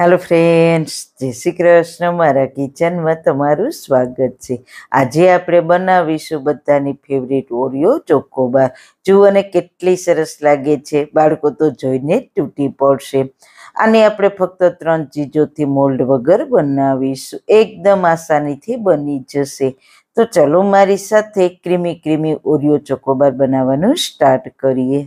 hello friends જય શ્રી કૃષ્ણ મારા કિચનમાં તમારું સ્વાગત છે આજે આપણે બનાવીશું બધાની ફેવરેટ ઓરિયો ચોકોબાર જુઓને કેટલી સરસ લાગે છે બાળકો તો જોઈને તૂટી પડશે અને આપણે ફક્ત ત્રણ ચીજોથી મોલ્ડ વગર બનાવીશું એકદમ આસાનીથી બની જશે તો ચલો મારી સાથે ક્રીમી ક્રીમી ઓરિયો ચોકોબાર બનાવવાનું સ્ટાર્ટ કરીએ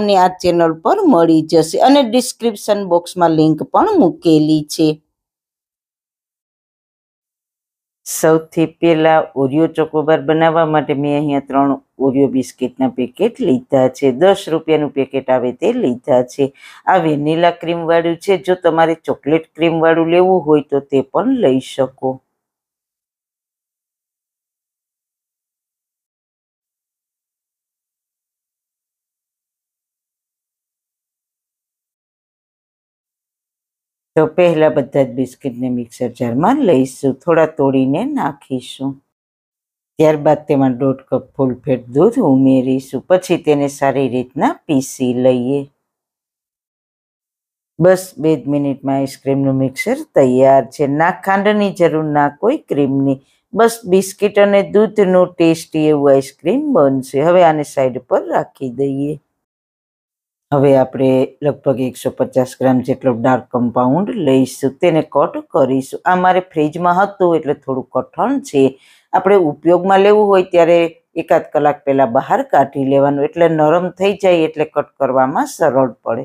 તમને આ ચેનલ પર મળી જશે અને ડિસ્ક્રિપ્શન બોક્સમાં લિંક પણ મૂકેલી છે સૌથી પહેલા ઓરિયો ચોકોબાર બનાવવા માટે મેં અહીંયા ત્રણ ઓરિયો બિસ્કિટના પેકેટ લીધા છે દસ રૂપિયાનું પેકેટ આવે તે લીધા છે આ વેનીલા ક્રીમવાળું છે જો તમારે ચોકલેટ ક્રીમવાળું લેવું હોય તો તે પણ લઈ શકો તો પહેલાં બધા જ બિસ્કિટને મિક્સર જારમાં લઈશું થોડા તોડીને નાખીશું ત્યારબાદ તેમાં દોઢ કપ ફૂલ દૂધ ઉમેરીશું પછી તેને સારી રીતના પીસી લઈએ બસ બે જ મિનિટમાં આઈસ્ક્રીમનું મિક્સર તૈયાર છે ના ખાંડની જરૂર ના કોઈ ક્રીમની બસ બિસ્કિટ અને દૂધનું ટેસ્ટી એવું આઈસક્રીમ બનશે હવે આને સાઈડ પર રાખી દઈએ હવે આપણે લગભગ એકસો પચાસ ગ્રામ જેટલો ડાર્ક કમ્પાઉન્ડ લઈશું તેને કટ કરીશું આ મારે ફ્રીજમાં હતું એટલે થોડું કઠણ છે આપણે ઉપયોગમાં લેવું હોય ત્યારે એકાદ કલાક પહેલાં બહાર કાઢી લેવાનું એટલે નરમ થઈ જાય એટલે કટ કરવામાં સરળ પડે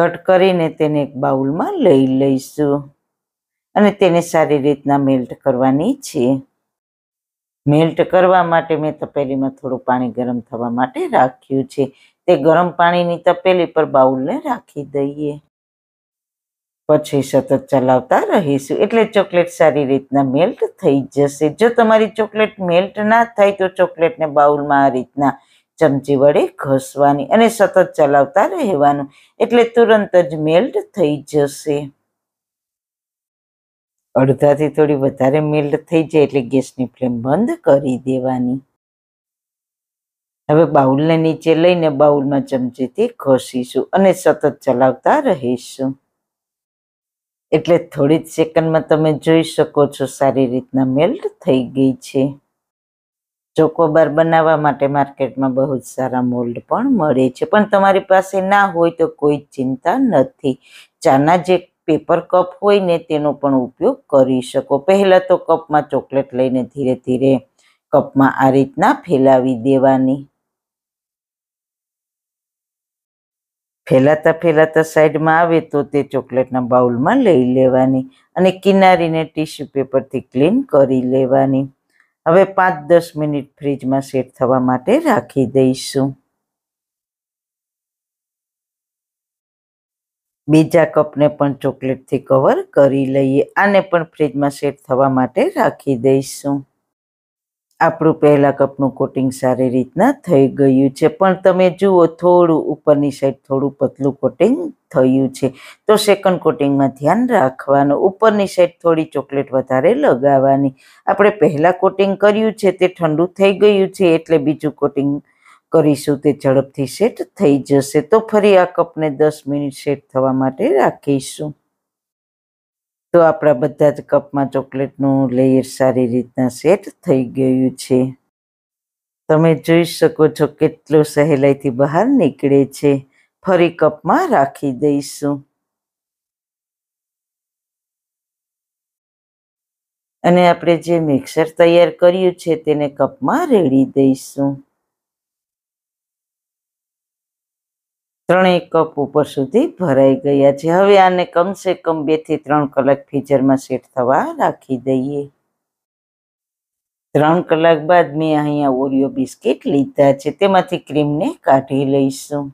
કટ કરીને તેને એક બાઉલમાં લઈ લઈશું અને તેને સારી રીતના મેલ્ટ કરવાની છે મેલ્ટ કરવા માટે મેં તપેલીમાં થોડું પાણી ગરમ થવા માટે રાખ્યું છે તે ગરમ પાણીની તપેલી પર બાઉલને રાખી દઈએ પછી સતત ચલાવતા રહીશું એટલે ચોકલેટ સારી રીતના મેલ્ટ થઈ જશે જો તમારી ચોકલેટ મેલ્ટ ના થાય તો ચોકલેટને બાઉલમાં આ રીતના ચમચી વડે ઘસવાની અને સતત ચલાવતા રહેવાનું એટલે તુરંત જ મેલ્ટ થઈ જશે અડધાથી થોડી વધારે મેલ્ટ થઈ જાય એટલે ગેસની ફ્લેમ બંધ કરી દેવાની હવે બાઉલને નીચે લઈને બાઉલમાં ચમચીથી ઘસીશું અને સતત ચલાવતા રહીશું એટલે થોડી જ સેકન્ડમાં તમે જોઈ શકો છો સારી રીતના મેલ્ટ થઈ ગઈ છે ચોકોબાર બનાવવા માટે માર્કેટમાં બહુ જ સારા મોલ્ડ પણ મળે છે પણ તમારી પાસે ના હોય તો કોઈ ચિંતા નથી ચાના જે પેપર કપ હોય ને તેનો પણ ઉપયોગ કરી શકો પહેલાં તો કપમાં ચોકલેટ લઈને ધીરે ધીરે કપમાં આ રીતના ફેલાવી દેવાની ફેલાતા ફેલાતા સાઈડમાં આવે તો તે ચોકલેટના બાઉલમાં લઈ લેવાની અને કિનારીને ટીશ્યુ પેપરથી ક્લીન કરી લેવાની હવે પાંચ દસ મિનિટ ફ્રીજમાં સેટ થવા માટે રાખી દઈશું બીજા કપને પણ ચોકલેટથી કવર કરી લઈએ આને પણ ફ્રીજમાં સેટ થવા માટે રાખી દઈશું આપણું પહેલા કપનું કોટિંગ સારી રીતના થઈ ગયું છે પણ તમે જુઓ થોડું ઉપરની સાઈડ થોડું પતલું કોટિંગ થયું છે તો સેકન્ડ કોટિંગમાં ધ્યાન રાખવાનું ઉપરની સાઈડ થોડી ચોકલેટ વધારે લગાવવાની આપણે પહેલાં કોટિંગ કર્યું છે તે ઠંડુ થઈ ગયું છે એટલે બીજું કોટિંગ કરીશું તે ઝડપથી સેટ થઈ જશે તો ફરી આ કપને દસ મિનિટ સેટ થવા માટે રાખીશું તો આપણા બધા જ કપમાં ચોકલેટનું લેયર સારી રીતના સેટ થઈ ગયું છે તમે જોઈ શકો છો કેટલો સહેલાઈથી બહાર નીકળે છે ફરી કપમાં રાખી દઈશું અને આપણે જે મિક્સર તૈયાર કર્યું છે તેને કપમાં રેડી દઈશું ત્રણેય કપ ઉપર સુધી ભરાઈ ગયા છે હવે આને કમસે કમ બેથી ત્રણ કલાક ફ્રીઝરમાં સેટ થવા રાખી દઈએ ત્રણ કલાક બાદ મેં અહીંયા ઓરિયો બિસ્કિટ લીધા છે તેમાંથી ક્રીમને કાઢી લઈશું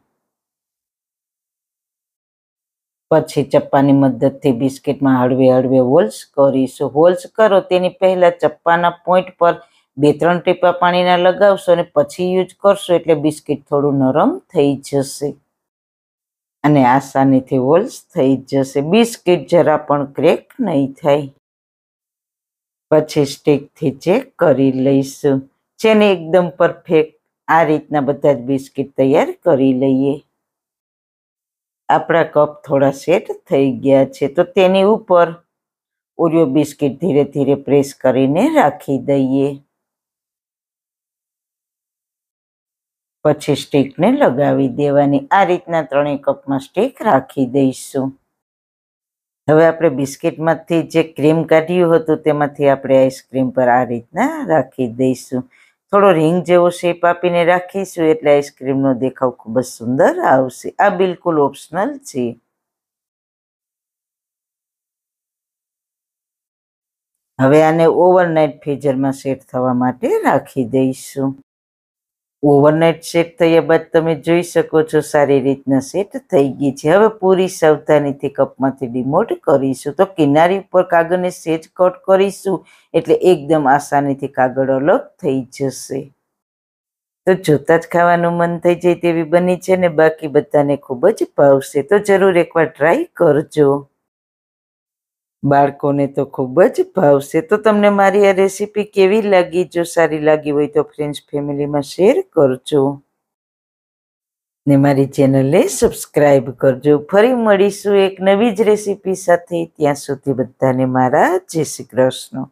પછી ચપ્પાની મદદથી બિસ્કિટમાં હળવે હળવે હોલ્સ કરીશું હોલ્સ કરો તેની પહેલાં ચપ્પાના પોઈન્ટ પર બે ત્રણ ટીપા પાણીના લગાવશો અને પછી યુઝ કરશો એટલે બિસ્કિટ થોડું નરમ થઈ જશે અને આસાનીથી હોલ્સ થઈ જશે બિસ્કિટ જરા પણ ક્રેક નહીં થાય પછી સ્ટીકથી ચેક કરી લઈશું જેને એકદમ પરફેક્ટ આ રીતના બધા જ બિસ્કિટ તૈયાર કરી લઈએ આપણા કપ થોડા સેટ થઈ ગયા છે તો તેની ઉપર ઓરિયો બિસ્કિટ ધીરે ધીરે પ્રેસ કરીને રાખી દઈએ પછી સ્ટીકને લગાવી દેવાની આ રીતના ત્રણેય કપમાં સ્ટીક રાખી દઈશું હવે આપણે બિસ્કીટમાંથી જે ક્રીમ કાઢ્યું હતું તેમાંથી આપણે આઈસ્ક્રીમ પર આ રીતના રાખી દઈશું થોડો રિંગ જેવો શેપ આપીને રાખીશું એટલે આઈસ્ક્રીમનો દેખાવ ખૂબ જ સુંદર આવશે આ બિલકુલ ઓપ્શનલ છે હવે આને ઓવરનાઇટ ફ્રીઝરમાં સેટ થવા માટે રાખી દઈશું ઓવરનાઇટ સેટ થયા બાદ તમે જોઈ શકો છો સારી રીતના સેટ થઈ ગઈ છે હવે પૂરી સાવધાનીથી કપમાંથી ડિમોટ કરીશું તો કિનારી ઉપર કાગળને સેજ કટ કરીશું એટલે એકદમ આસાનીથી કાગળ અલગ થઈ જશે તો જોતા જ ખાવાનું મન થઈ જાય તેવી બની છે ને બાકી બધાને ખૂબ જ ભાવશે તો જરૂર એકવાર ટ્રાય કરજો બાળકોને તો ખૂબ જ ભાવશે તો તમને મારી આ રેસીપી કેવી લાગી જો સારી લાગી હોય તો ફ્રેન્ડ્સ ફેમિલીમાં શેર કરજો ને મારી ચેનલને સબસ્ક્રાઈબ કરજો ફરી મળીશું એક નવી જ રેસીપી સાથે ત્યાં સુધી બધાને મારા જય શ્રી કૃષ્ણ